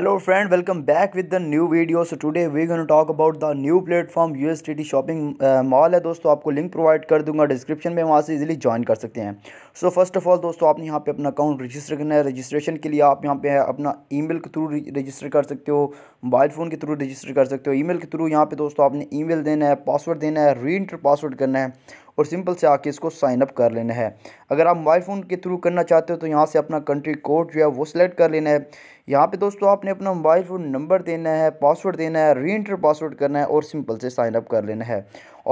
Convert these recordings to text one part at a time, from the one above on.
hello friend welcome back with new new video so today we're going to talk about the new platform T T shopping mall है दोस्तों आपको link provide कर दूंगा description में वहाँ से easily join कर सकते हैं सो फर्स्ट ऑफ ऑल दोस्तों आपने यहाँ पे अपना अकाउंट रजिस्टर करना है रजिस्ट्रेशन के लिए आप यहाँ पे अपना ई के थ्रू रजिस्टर कर सकते हो मोबाइल फ़ोन के थ्रू रजिस्टर कर सकते हो ई के थ्रू यहाँ पे दोस्तों आपने ई देना है पासवर्ड देना है री पासवर्ड करना है और सिंपल से आके इसको साइनअप कर लेना है अगर आप मोबाइल फ़ोन के थ्रू करना चाहते हो तो यहाँ से अपना कंट्री कोड जो है वो सिलेक्ट कर लेना है यहाँ पे दोस्तों आपने अपना मोबाइल फ़ोन नंबर देना है पासवर्ड देना है री इंटर पासवर्ड करना है और सिंपल से साइनअप कर लेना है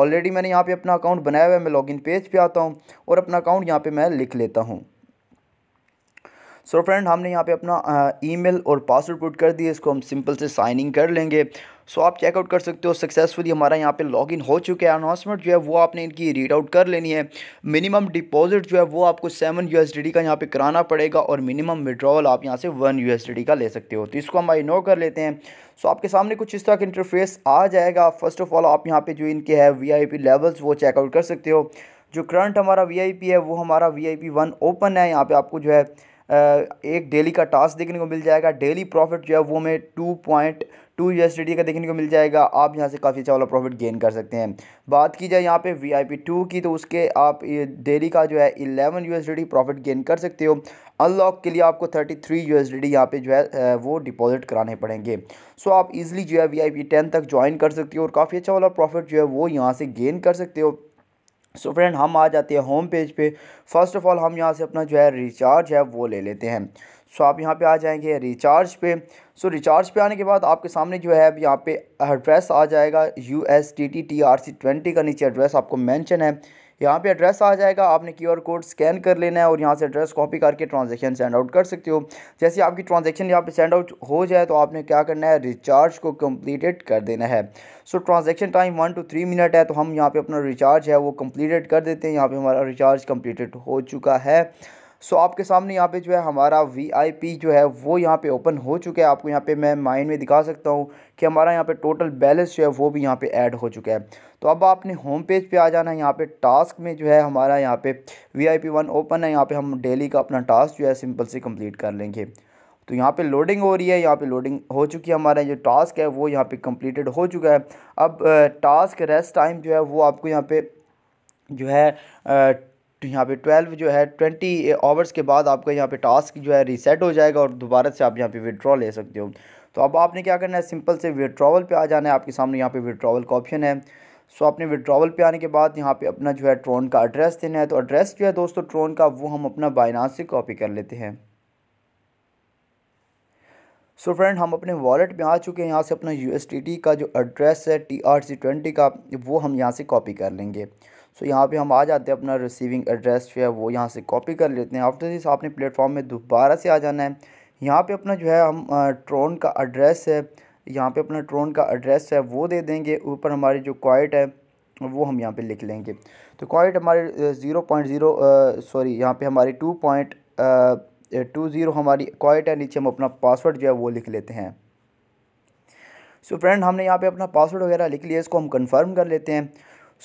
ऑलरेडी मैंने यहाँ पर अपना अकाउंट बनाया हुआ है मैं लॉगिन पेज पर आता हूँ और अपना अकाउंट यहाँ पर मैं लिख लेता हूँ सो so फ्रेंड हमने यहाँ पे अपना ईमेल और पासवर्ड पुट कर दिए इसको हम सिंपल से साइन इन कर लेंगे सो so, आप चेकआउट कर सकते हो सक्सेसफुली हमारा यहाँ पे लॉगिन हो चुका है अनाउंसमेंट जो है वो आपने इनकी रीड आउट कर लेनी है मिनिमम डिपॉजिट जो है वो आपको सेवन यू का यहाँ पे कराना पड़ेगा और मिनिमम विड्रॉवल आप यहाँ से वन यू का ले सकते हो तो इसको हम इग्नोर कर लेते हैं सो so, आपके सामने कुछ इस तरह का इंटरफेस आ जाएगा फर्स्ट ऑफ ऑल आप यहाँ पे जो इनके है वी लेवल्स वो चेकआउट कर सकते हो जो करंट हमारा वी है वो हमारा वी आई ओपन है यहाँ पर आपको जो है एक डेली का टास्क देखने को मिल जाएगा डेली प्रॉफिट जो है वो हमें टू पॉइंट टू यू का देखने को मिल जाएगा आप यहाँ से काफ़ी अच्छा वाला प्रॉफिट गेन कर सकते हैं बात की जाए यहाँ पे वी आई पी टू की तो उसके आप डेली का जो है इलेवन यू प्रॉफिट गेन कर सकते हो अनलॉक के लिए आपको थर्टी थ्री यू एस यहाँ पे जो है वो डिपॉजिट कराने पड़ेंगे सो आप इजीली जो है वी आई पी टेन तक ज्वाइन कर सकते हो और काफ़ी अच्छा वाला प्रॉफिट जो है वो यहाँ से गेन कर सकते हो सो so फ्रेंड हम आ जाते हैं होम पेज पे फर्स्ट ऑफ ऑल हम यहाँ से अपना जो है रिचार्ज है वो ले लेते हैं सो so आप यहाँ पे आ जाएंगे रिचार्ज पे सो so रिचार्ज पे आने के बाद आपके सामने जो है अब यहाँ पे एड्रेस आ जाएगा U S T T T R C twenty का नीचे एड्रेस आपको मेंशन है यहाँ पे एड्रेस आ जाएगा आपने क्यू कोड स्कैन कर लेना है और यहाँ से एड्रेस कॉपी करके ट्रांजेक्शन सेंड आउट कर सकते हो जैसे आपकी ट्रांजेक्शन यहाँ पर सेंड आउट हो जाए तो आपने क्या करना है रिचार्ज को कम्प्लीटेड कर देना है so transaction time one two three minute है तो हम यहाँ पर अपना रिचार्ज है वो कम्प्लीटेड कर देते हैं यहाँ पर हमारा रिचार्ज कम्प्लीटेड हो चुका है सो आपके सामने यहाँ पे जो है हमारा वी जो है वो यहाँ पे ओपन हो चुका है आपको यहाँ पे मैं माइंड में दिखा सकता हूँ कि हमारा यहाँ पे टोटल बैलेंस जो है वो भी यहाँ पे ऐड हो चुका है तो अब आपने होम पेज पे आ जाना है यहाँ पे टास्क में जो है हमारा यहाँ पे V I P one open है यहाँ पे हम डेली का अपना टास्क जो है सिंपल से कम्प्लीट कर लेंगे तो यहाँ पे लोडिंग हो रही है यहाँ पे लोडिंग हो चुकी है हमारा जो टास्क है वो यहाँ पे कंप्लीटेड हो चुका है अब टास्क रेस्ट टाइम जो है वो आपको यहाँ पे जो है तो यहाँ पे 12 जो है 20 आवर्स के बाद आपका यहाँ पे टास्क जो है रीसेट हो जाएगा और दोबारा से आप यहाँ पे विड्रॉ ले सकते हो तो अब आपने क्या करना है सिंपल से विड्रॉवल पे आ जाना है आपके सामने यहाँ पे विड्रॉवल का ऑप्शन है सो आपने विड्रॉवल पे आने के बाद यहाँ पे अपना जो है ट्रोन का एड्रेस देना है तो एड्रेस जो है दोस्तों ट्रोन का वो हम अपना बाइनास से कॉपी कर लेते हैं सो so फ्रेंड हम अपने वॉलेट में आ चुके हैं यहाँ से अपना यू का जो एड्रेस है टी आर सी ट्वेंटी का वो हम यहाँ से कॉपी कर लेंगे सो यहाँ पे हम आ जाते हैं अपना रिसीविंग एड्रेस जो है वो यहाँ से कॉपी कर लेते हैं आफ्टर दिस आपने प्लेटफॉर्म में दोबारा से आ जाना है यहाँ पे अपना जो है हम ट्रोन का एड्रेस है यहाँ पे अपना ट्रोन का एड्रेस है वो दे देंगे ऊपर हमारी जो क्वाइट है वो हम यहाँ पर लिख लेंगे तो क्वाइट हमारे ज़ीरो पॉइंट ज़ीरो सॉरी यहाँ पर हमारी टू पॉइंट टू ज़ीरो हमारी क्वाइट है नीचे हम अपना पासवर्ड जो है वो लिख लेते हैं सो so फ्रेंड हमने यहाँ पे अपना पासवर्ड वगैरह लिख लिया इसको हम कंफर्म कर लेते हैं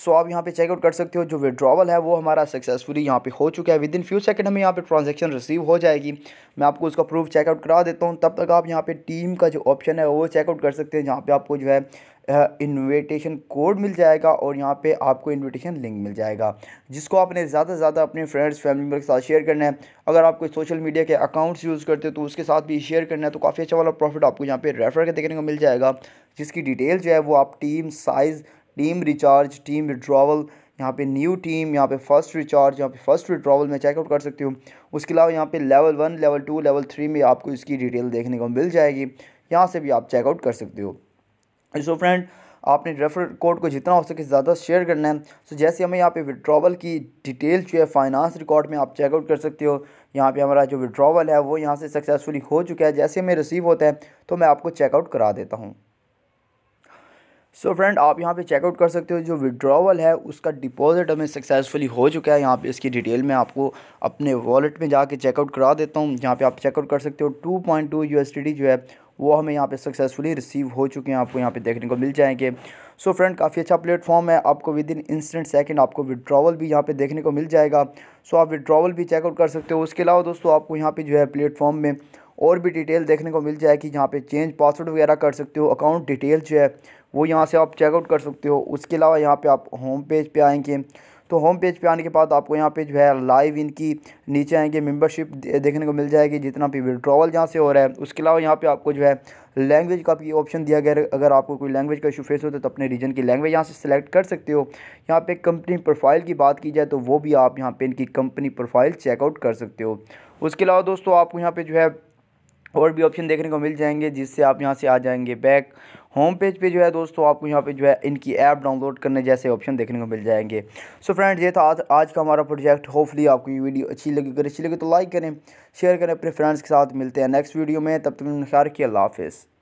सो आप यहाँ पे चेकआउट कर सकते हो जो विड्रॉवल है वो हमारा सक्सेसफुली यहाँ पे हो चुका है विद इन फ्यू सेकंड हमें यहाँ पे ट्रांजैक्शन रिसीव हो जाएगी मैं आपको उसका प्रूफ चेकआउट करा देता हूँ तब तक आप यहाँ पे टीम का जो ऑप्शन है वो चेकआउट कर सकते हैं जहाँ पे आपको जो है इनविटेशन कोड मिल जाएगा और यहाँ पे आपको इनविटेशन लिंक मिल जाएगा जिसको आपने ज़्यादा से ज़्यादा अपने फ्रेंड्स फैमिली मेम्बर के साथ शेयर करना है अगर आप कोई सोशल मीडिया के अकाउंट्स यूज़ करते हो तो उसके साथ भी शेयर करना है तो काफ़ी अच्छा वाला प्रॉफिट आपको यहाँ पे रेफर के देखने को मिल जाएगा जिसकी डिटेल जो है वो आप team size team recharge team withdrawal यहाँ पे न्यू टीम यहाँ पे फर्स्ट रिचार्ज यहाँ पे फर्स्ट विड्रावल में चेकआउट कर सकती हूँ उसके अलावा यहाँ पे level one level two level three में आपको इसकी डिटेल देखने को मिल जाएगी यहाँ से भी आप चेकआउट कर सकते हो सो फ्रेंड आपने रेफर कोड को जितना हो सके ज़्यादा शेयर करना है सो जैसे हमें यहाँ पे विड्रावल की डिटेल जो है फाइनेंस रिकॉर्ड में आप चेकआउट कर सकते हो यहाँ पे हमारा जो विड्रावल है वो यहाँ से सक्सेसफुली हो चुका है जैसे हमें रिसीव होता है तो मैं आपको चेकआउट करा देता हूँ सो so फ्रेंड आप यहाँ पे चेकआउट कर सकते हो जो विड्रॉवल है उसका डिपॉजिट हमें सक्सेसफुली हो चुका है यहाँ पे इसकी डिटेल में आपको अपने वॉलेट में जाके चेकआउट करा देता हूँ यहाँ पे आप चेकआउट कर सकते हो टू पॉइंट टू यू जो है वो हमें यहाँ पे सक्सेसफुली रिसीव हो चुके हैं आपको यहाँ पे देखने को मिल जाएंगे सो फ्रेंड काफ़ी अच्छा प्लेटफॉर्म है आपको विद इन इंस्टेंट सेकेंड आपको विड्रॉवल भी यहाँ पे देखने को मिल जाएगा सो so आप विड्रॉवल भी चेकआउट कर सकते हो उसके अलावा दोस्तों आपको यहाँ पे जो है प्लेटफॉर्म में और भी डिटेल देखने को मिल जाएगी यहाँ पे चेंज पासवर्ड वगैरह कर सकते हो अकाउंट डिटेल जो है वो यहाँ से आप चेकआउट कर सकते हो उसके अलावा यहाँ पे आप होम पेज पे आएंगे तो होम पेज पे आने के बाद आपको यहाँ पे जो है लाइव इनकी नीचे आएंगे मेंबरशिप देखने को मिल जाएगी जितना भी विड्रॉवल यहाँ से हो रहा है उसके अलावा यहाँ पे आपको जो है लैंग्वेज का भी ऑप्शन दिया गया है अगर आपको कोई लैंग्वेज का इशू फेस होता है तो अपने रीजन की लैंग्वेज यहाँ से सिलेक्ट कर सकते हो यहाँ पर कंपनी प्रोफाइल की बात की जाए तो वो भी आप यहाँ पर इनकी कंपनी प्रोफाइल चेकआउट कर सकते हो उसके अलावा दोस्तों आपको यहाँ पर जो है और भी ऑप्शन देखने को मिल जाएंगे जिससे आप यहाँ से आ जाएंगे बैक होम पेज पे जो है दोस्तों आपको यहाँ पे जो है इनकी ऐप डाउनलोड करने जैसे ऑप्शन देखने को मिल जाएंगे सो so फ्रेंड्स ये था आज, आज का हमारा प्रोजेक्ट होपफुली आपको ये वीडियो अच्छी लगी अगर अच्छी लगी तो लाइक करें शेयर करें अपने फ्रेंड्स के साथ मिलते हैं नेक्स्ट वीडियो में तब तक ख्याल रखिए अल्लाह हाफिज़